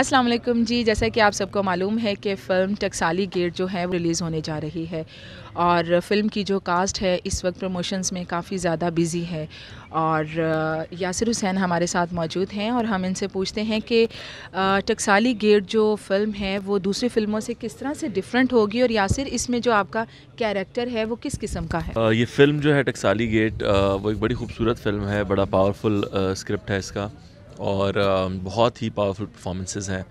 अस्सलाम वालेकुम जी जैसा कि आप सबको मालूम है कि फ़िल्म टक्साली गेट जो है वो रिलीज़ होने जा रही है और फ़िल्म की जो कास्ट है इस वक्त प्रमोशंस में काफ़ी ज़्यादा बिज़ी है और यासिर हुसैन हमारे साथ मौजूद हैं और हम इनसे पूछते हैं कि टक्साली गेट जो फ़िल्म है वो दूसरी फिल्मों से किस तरह से डिफरेंट होगी और यासिर इसमें जो आपका कैरेक्टर है वो किस किस्म का है ये फ़िल्म जो है टक्साली गेट वो एक बड़ी खूबसूरत फिल्म है बड़ा पावरफुल स्क्रिप्ट है इसका और बहुत ही पावरफुल परफॉर्मेंसेस हैं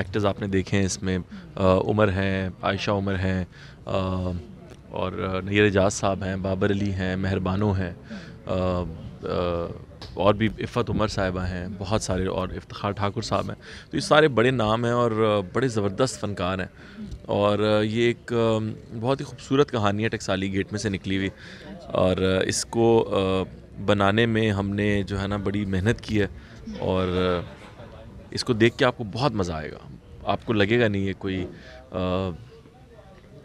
एक्टर्स आपने देखे हैं इसमें उमर हैं आयशा उमर हैं और नैर एजाज साहब हैं बाबर अली हैं मेहरबानो हैं और भी इफ़त उमर साहिबा हैं बहुत सारे और इफ्तार ठाकुर साहब हैं तो ये सारे बड़े नाम हैं और बड़े ज़बरदस्त फ़नकार हैं और ये एक बहुत ही खूबसूरत कहानी है टक्साली गेट में से निकली हुई और इसको बनाने में हमने जो है ना बड़ी मेहनत की है और इसको देख के आपको बहुत मज़ा आएगा आपको लगेगा नहीं ये कोई आ,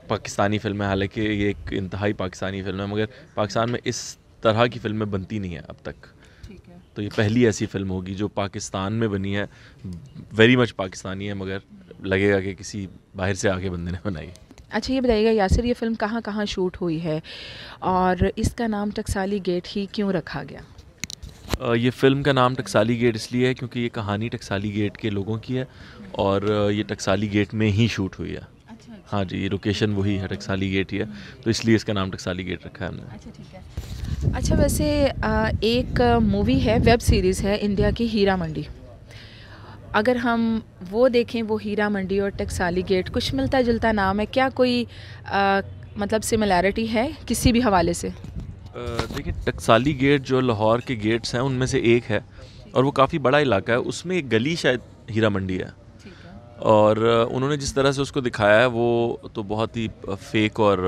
पाकिस्तानी फिल्म है हालांकि ये एक इंतहाई पाकिस्तानी फिल्म है मगर पाकिस्तान में इस तरह की फिल्में बनती नहीं है अब तक है। तो ये पहली ऐसी फिल्म होगी जो पाकिस्तान में बनी है वेरी मच पाकिस्तानी है मगर लगेगा कि किसी बाहर से आके बंदे ने बनाई अच्छा ये बताइएगा यासिर ये फ़िल्म कहाँ कहाँ शूट हुई है और इसका नाम टकसाली गेट ही क्यों रखा गया ये फ़िल्म का नाम टकसाली गेट इसलिए है क्योंकि ये कहानी टक्साली गेट के लोगों की है और ये टक्साली गेट में ही शूट हुई है अच्छा, अच्छा। हाँ जी ये लोकेशन वही है टक्साली गेट ही है तो इसलिए इसका नाम टक्साली गेट रखा है हमने अच्छा ठीक है अच्छा वैसे एक मूवी है वेब सीरीज़ है इंडिया की हीरा मंडी अगर हम वो देखें वो हीरा मंडी और टक्साली गेट कुछ मिलता जुलता नाम है क्या कोई आ, मतलब सिमिलैरिटी है किसी भी हवाले से देखिए टक्साली गेट जो लाहौर के गेट्स हैं उनमें से एक है और वो काफ़ी बड़ा इलाका है उसमें एक गली शायद हीरा मंडी है और उन्होंने जिस तरह से उसको दिखाया है वो तो बहुत ही फेक और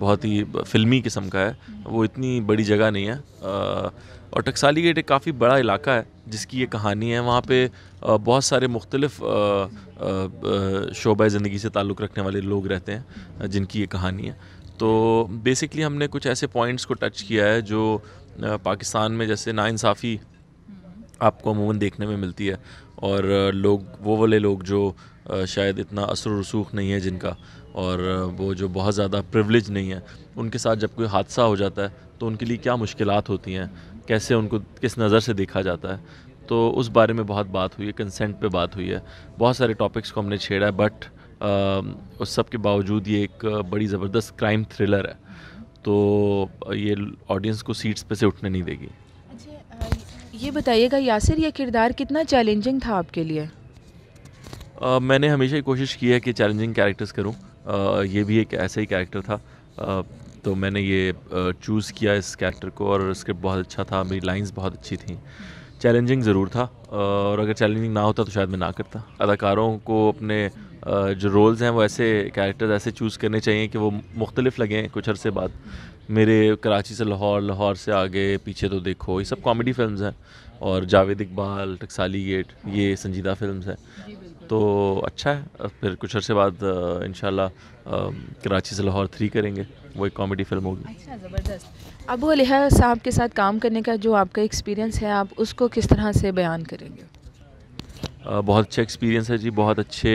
बहुत ही फिल्मी किस्म का है वो इतनी बड़ी जगह नहीं है और टकसाली गेट एक काफ़ी बड़ा इलाका है जिसकी ये कहानी है वहाँ पे बहुत सारे मुख्तलिफ शोबा ज़िंदगी से ताल्लुक़ रखने वाले लोग रहते हैं जिनकी ये कहानी है तो बेसिकली हमने कुछ ऐसे पॉइंट्स को टच किया है जो पाकिस्तान में जैसे नाानसाफ़ी आपको अमूमन देखने में मिलती है और लोग वो वाले लोग जो शायद इतना असर रसूख नहीं है जिनका और वो जो बहुत ज़्यादा प्रिवलेज नहीं है उनके साथ जब कोई हादसा हो जाता है तो उनके लिए क्या मुश्किल होती हैं कैसे उनको किस नज़र से देखा जाता है तो उस बारे में बहुत बात हुई है कंसेंट पे बात हुई है बहुत सारे टॉपिक्स को हमने छेड़ा है बट उस सब के बावजूद ये एक बड़ी ज़बरदस्त क्राइम थ्रिलर है तो ये ऑडियंस को सीट्स पे से उठने नहीं देगी अच्छा, ये बताइएगा यासिर ये किरदार कितना चैलेंजिंग था आपके लिए आ, मैंने हमेशा ही कोशिश की है कि चैलेंजिंग कैरेक्टर्स करूँ ये भी एक ऐसा ही कैरेक्टर था आ, तो मैंने ये चूज़ किया इस कैरेक्टर को और स्क्रिप्ट बहुत अच्छा था मेरी लाइंस बहुत अच्छी थी चैलेंजिंग ज़रूर था और अगर चैलेंजिंग ना होता तो शायद मैं ना करता अदाकारों को अपने जो रोल्स हैं वो ऐसे कैरेक्टर्स ऐसे चूज़ करने चाहिए कि वो मुख्तलिफ लगें कुछ अरसे बाद मेरे कराची से लाहौर लाहौर से आगे पीछे तो देखो ये सब कॉमेडी फिल्म हैं और जावेद इकबाल टकसाली गेट ये संजीदा फिल्म हैं तो अच्छा है फिर कुछ अरसे बाद इन कराची से लाहौर थ्री करेंगे वो एक कॉमेडी फिल्म होगी अच्छा ज़बरदस्त अब वो लिहा साहब के साथ काम करने का जो आपका एक्सपीरियंस है आप उसको किस तरह से बयान करेंगे बहुत अच्छा एक्सपीरियंस है जी बहुत अच्छे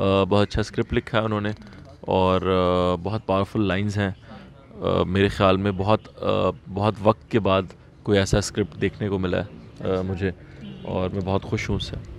बहुत अच्छा स्क्रिप्ट लिखा है उन्होंने और बहुत पावरफुल लाइंस हैं मेरे ख्याल में बहुत बहुत वक्त के बाद कोई ऐसा स्क्रिप्ट देखने को मिला है मुझे और मैं बहुत खुश हूँ उससे